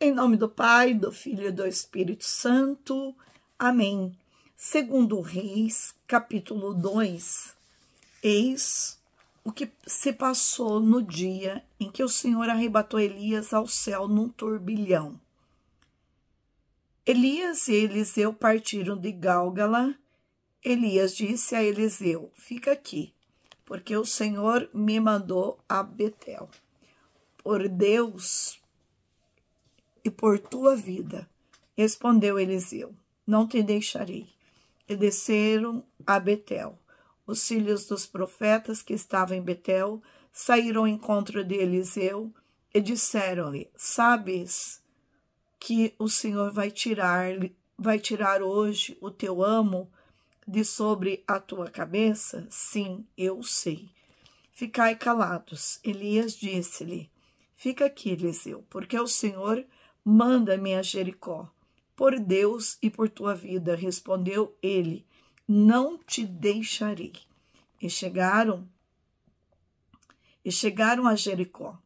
Em nome do Pai, do Filho e do Espírito Santo. Amém. Segundo Reis, capítulo 2. Eis o que se passou no dia em que o Senhor arrebatou Elias ao céu num turbilhão. Elias e Eliseu partiram de Gálgala. Elias disse a Eliseu: Fica aqui, porque o Senhor me mandou a Betel. Por Deus, e por tua vida. Respondeu Eliseu: Não te deixarei. E desceram a Betel. Os filhos dos profetas que estavam em Betel saíram ao encontro de Eliseu e disseram-lhe: Sabes que o Senhor vai tirar, vai tirar hoje o teu amo de sobre a tua cabeça? Sim, eu sei. Ficai calados. Elias disse-lhe: Fica aqui, Eliseu, porque o Senhor Manda-me a Jericó. Por Deus e por tua vida, respondeu ele, não te deixarei. E chegaram e chegaram a Jericó.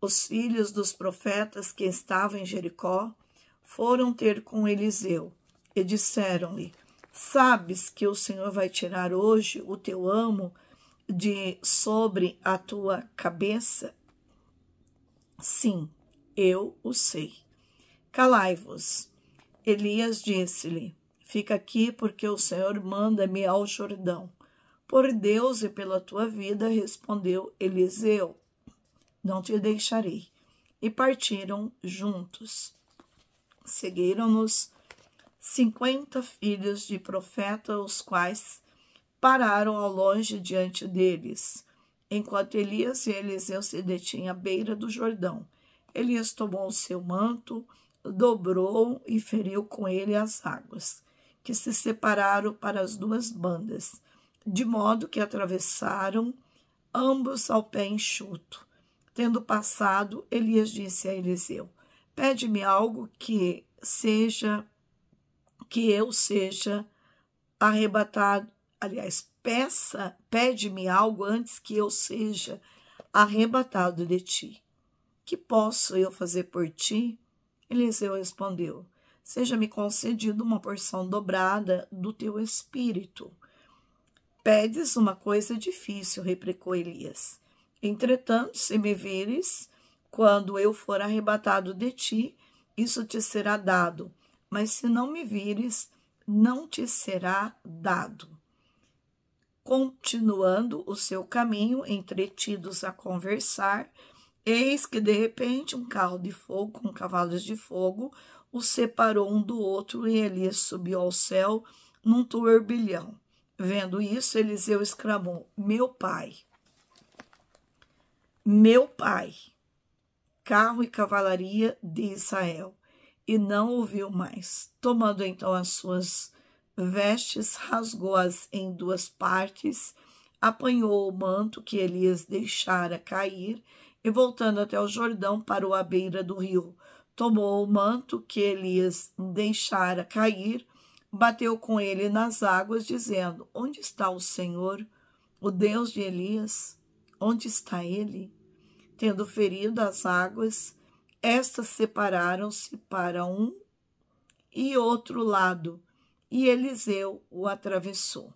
Os filhos dos profetas que estavam em Jericó foram ter com Eliseu e disseram-lhe: Sabes que o Senhor vai tirar hoje o teu amo de sobre a tua cabeça? Sim, eu o sei. Calai-vos. Elias disse-lhe: Fica aqui, porque o Senhor manda-me ao Jordão. Por Deus e pela tua vida, respondeu Eliseu: Não te deixarei. E partiram juntos. Seguiram-nos cinquenta filhos de profeta, os quais pararam ao longe diante deles. Enquanto Elias e Eliseu se detinham à beira do Jordão, Elias tomou o seu manto dobrou e feriu com ele as águas, que se separaram para as duas bandas, de modo que atravessaram ambos ao pé enxuto. Tendo passado, Elias disse a Eliseu: Pede-me algo que seja que eu seja arrebatado. Aliás, peça, pede-me algo antes que eu seja arrebatado de ti. Que posso eu fazer por ti? Eliseu respondeu: Seja-me concedido uma porção dobrada do teu espírito. Pedes uma coisa difícil, replicou Elias. Entretanto, se me vires quando eu for arrebatado de ti, isso te será dado. Mas se não me vires, não te será dado. Continuando o seu caminho, entretidos a conversar, Eis que de repente um carro de fogo com cavalos de fogo os separou um do outro e Elias subiu ao céu num turbilhão. Vendo isso, Eliseu exclamou: Meu pai, meu pai, carro e cavalaria de Israel. E não ouviu mais. Tomando então as suas vestes, rasgou-as em duas partes, apanhou o manto que Elias deixara cair e voltando até o Jordão, parou à beira do rio. Tomou o manto que Elias deixara cair, bateu com ele nas águas, dizendo: Onde está o Senhor, o Deus de Elias? Onde está ele? Tendo ferido as águas, estas separaram-se para um e outro lado, e Eliseu o atravessou.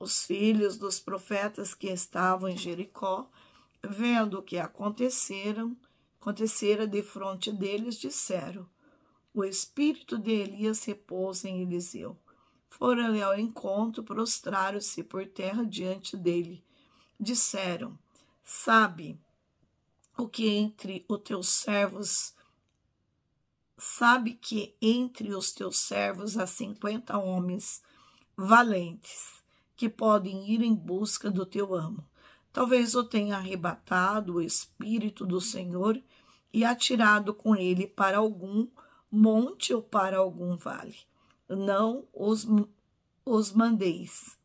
Os filhos dos profetas que estavam em Jericó vendo o que aconteceram, acontecera defronte deles, disseram: O espírito de Elias repousa em Eliseu. Foram-lhe ao encontro, prostraram-se por terra diante dele. Disseram: Sabe o que entre os teus servos sabe que entre os teus servos há cinquenta homens valentes que podem ir em busca do teu amo Talvez o tenha arrebatado o Espírito do Senhor e atirado com ele para algum monte ou para algum vale. Não os, os mandeis.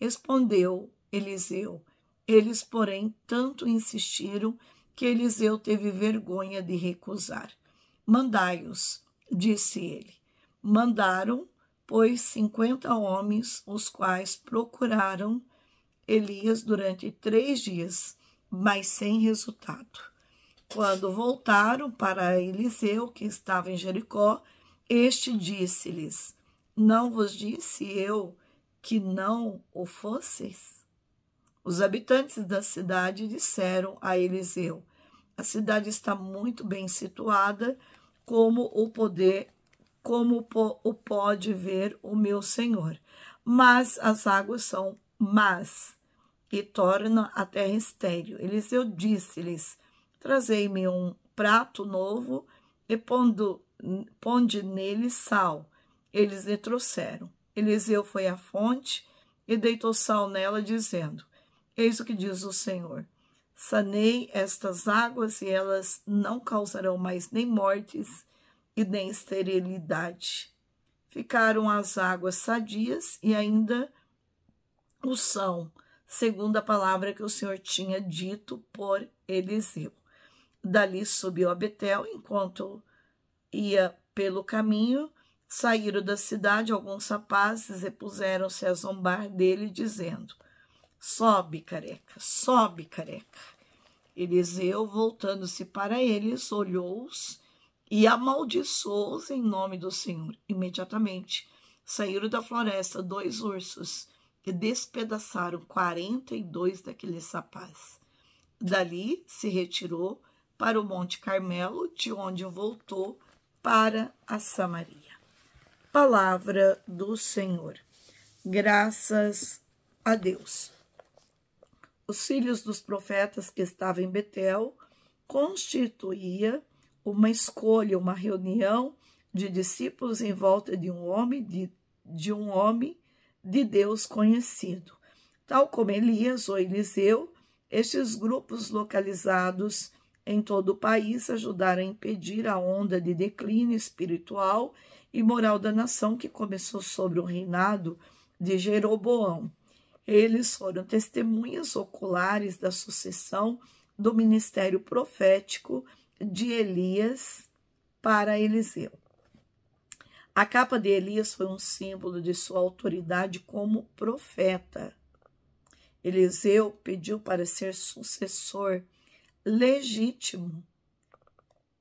Respondeu Eliseu. Eles, porém, tanto insistiram que Eliseu teve vergonha de recusar. Mandai-os, disse ele. Mandaram, pois, cinquenta homens, os quais procuraram Elias durante três dias, mas sem resultado. Quando voltaram para Eliseu, que estava em Jericó, este disse-lhes: Não vos disse eu que não o fosseis? Os habitantes da cidade disseram a Eliseu: A cidade está muito bem situada, como o poder, como o pode ver o meu senhor. Mas as águas são mas e torna a terra estéril. Eliseu disse-lhes: Trazei-me um prato novo e pondo, ponde nele sal. Eles lhe trouxeram. Eliseu foi à fonte e deitou sal nela, dizendo: Eis o que diz o Senhor: Sanei estas águas e elas não causarão mais nem mortes e nem esterilidade. Ficaram as águas sadias e ainda o são, segundo a palavra que o Senhor tinha dito por Eliseu. Dali subiu a Betel, enquanto ia pelo caminho, saíram da cidade alguns rapazes e puseram-se a zombar dele, dizendo: Sobe, careca, sobe, careca. Eliseu, voltando-se para eles, olhou-os e amaldiçoou-os em nome do Senhor. Imediatamente saíram da floresta dois ursos e despedaçaram 42 daqueles sapatos. Dali se retirou para o Monte Carmelo, de onde voltou para a Samaria. Palavra do Senhor. Graças a Deus. Os filhos dos profetas que estavam em Betel constituía uma escolha, uma reunião de discípulos em volta de um homem, de, de um homem de Deus conhecido. Tal como Elias ou Eliseu, estes grupos localizados em todo o país ajudaram a impedir a onda de declínio espiritual e moral da nação que começou sobre o reinado de Jeroboão. Eles foram testemunhas oculares da sucessão do ministério profético de Elias para Eliseu. A capa de Elias foi um símbolo de sua autoridade como profeta. Eliseu pediu para ser sucessor legítimo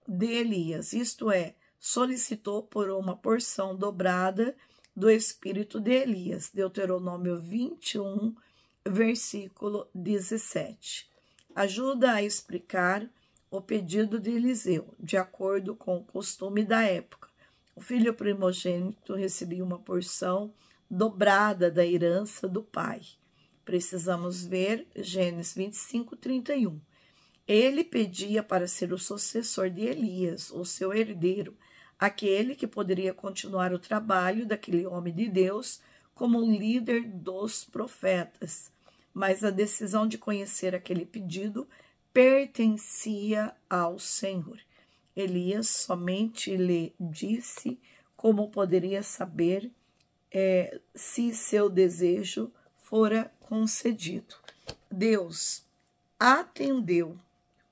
de Elias, isto é, solicitou por uma porção dobrada do espírito de Elias. Deuteronômio 21, versículo 17. Ajuda a explicar o pedido de Eliseu, de acordo com o costume da época. O filho primogênito recebia uma porção dobrada da herança do pai. Precisamos ver Gênesis 25, 31. Ele pedia para ser o sucessor de Elias, o seu herdeiro, aquele que poderia continuar o trabalho daquele homem de Deus como líder dos profetas. Mas a decisão de conhecer aquele pedido pertencia ao Senhor. Elias somente lhe disse como poderia saber é, se seu desejo fora concedido. Deus atendeu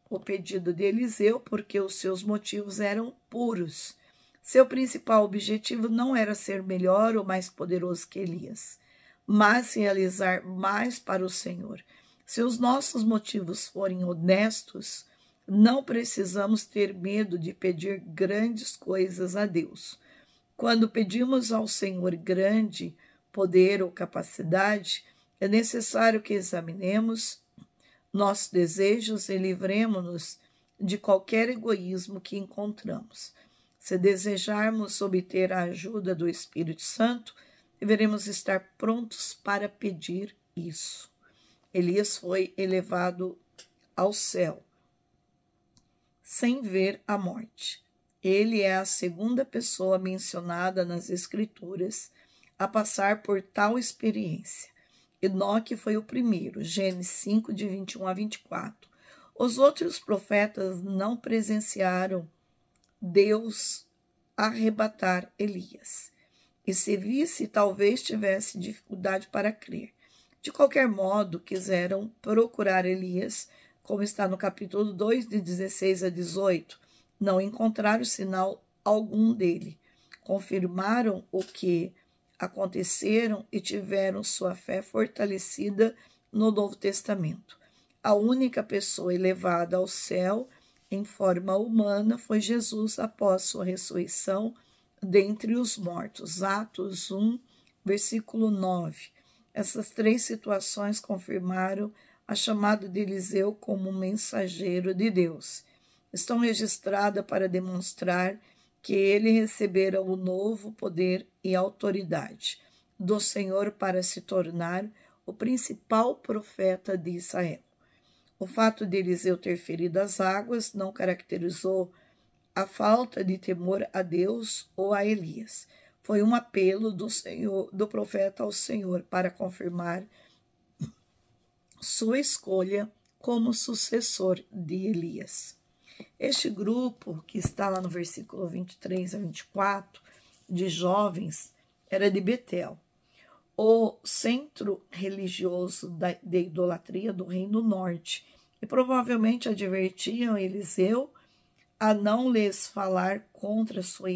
o pedido de Eliseu porque os seus motivos eram puros. Seu principal objetivo não era ser melhor ou mais poderoso que Elias, mas realizar mais para o Senhor. Se os nossos motivos forem honestos, não precisamos ter medo de pedir grandes coisas a Deus. Quando pedimos ao Senhor grande poder ou capacidade, é necessário que examinemos nossos desejos e livremos-nos de qualquer egoísmo que encontramos. Se desejarmos obter a ajuda do Espírito Santo, deveremos estar prontos para pedir isso. Elias foi elevado ao céu sem ver a morte. Ele é a segunda pessoa mencionada nas Escrituras a passar por tal experiência. Enoque foi o primeiro, Gênesis 5, de 21 a 24. Os outros profetas não presenciaram Deus arrebatar Elias. E se visse, talvez tivesse dificuldade para crer. De qualquer modo, quiseram procurar Elias como está no capítulo 2, de 16 a 18, não encontraram sinal algum dele. Confirmaram o que aconteceram e tiveram sua fé fortalecida no Novo Testamento. A única pessoa elevada ao céu em forma humana foi Jesus após sua ressurreição dentre os mortos. Atos 1, versículo 9. Essas três situações confirmaram a chamado de Eliseu como mensageiro de Deus. Estão registradas para demonstrar que ele recebera o novo poder e autoridade do Senhor para se tornar o principal profeta de Israel. O fato de Eliseu ter ferido as águas não caracterizou a falta de temor a Deus ou a Elias. Foi um apelo do Senhor, do profeta ao Senhor para confirmar sua escolha como sucessor de Elias. Este grupo, que está lá no versículo 23 a 24, de jovens, era de Betel, o centro religioso da, de idolatria do Reino Norte, e provavelmente advertiam Eliseu a não lhes falar contra sua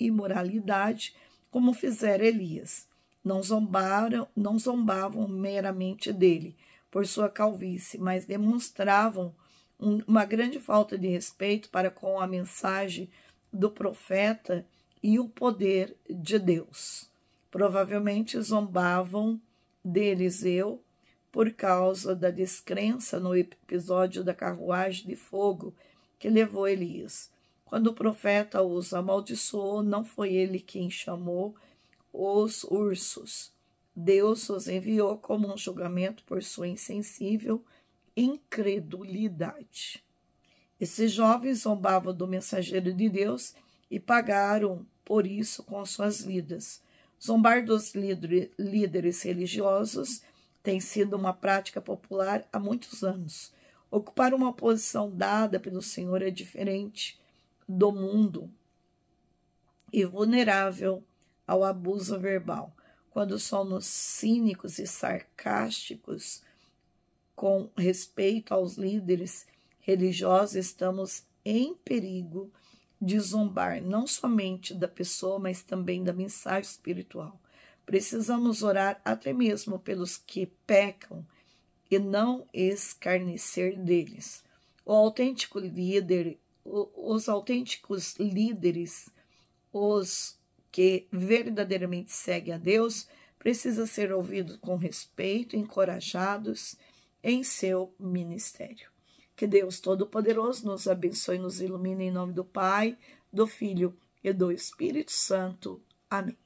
imoralidade, como fizera Elias. Não zombaram, não zombavam meramente dele, por sua calvície, mas demonstravam um, uma grande falta de respeito para com a mensagem do profeta e o poder de Deus. Provavelmente zombavam de Eliseu por causa da descrença no episódio da carruagem de fogo que levou Elias. Quando o profeta os amaldiçoou, não foi ele quem chamou os ursos, Deus os enviou como um julgamento por sua insensível incredulidade. Esses jovens zombavam do mensageiro de Deus e pagaram por isso com suas vidas. Zombar dos líderes religiosos tem sido uma prática popular há muitos anos. Ocupar uma posição dada pelo Senhor é diferente do mundo e vulnerável ao abuso verbal quando somos cínicos e sarcásticos com respeito aos líderes religiosos, estamos em perigo de zombar não somente da pessoa, mas também da mensagem espiritual. Precisamos orar até mesmo pelos que pecam e não escarnecer deles. O autêntico líder, os autênticos líderes, os que verdadeiramente segue a Deus precisa ser ouvido com respeito, encorajados em seu ministério. Que Deus Todo-Poderoso nos abençoe e nos ilumine em nome do Pai, do Filho e do Espírito Santo. Amém.